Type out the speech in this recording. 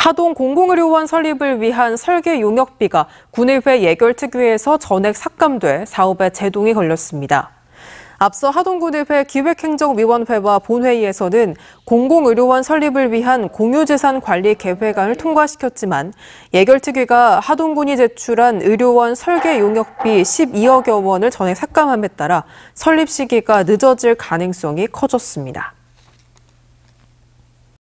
하동 공공의료원 설립을 위한 설계 용역비가 군의회 예결특위에서 전액 삭감돼 사업에 제동이 걸렸습니다. 앞서 하동군의회 기획행정위원회와 본회의에서는 공공의료원 설립을 위한 공유재산 관리 계획안을 통과시켰지만 예결특위가 하동군이 제출한 의료원 설계 용역비 12억여 원을 전액 삭감함에 따라 설립 시기가 늦어질 가능성이 커졌습니다.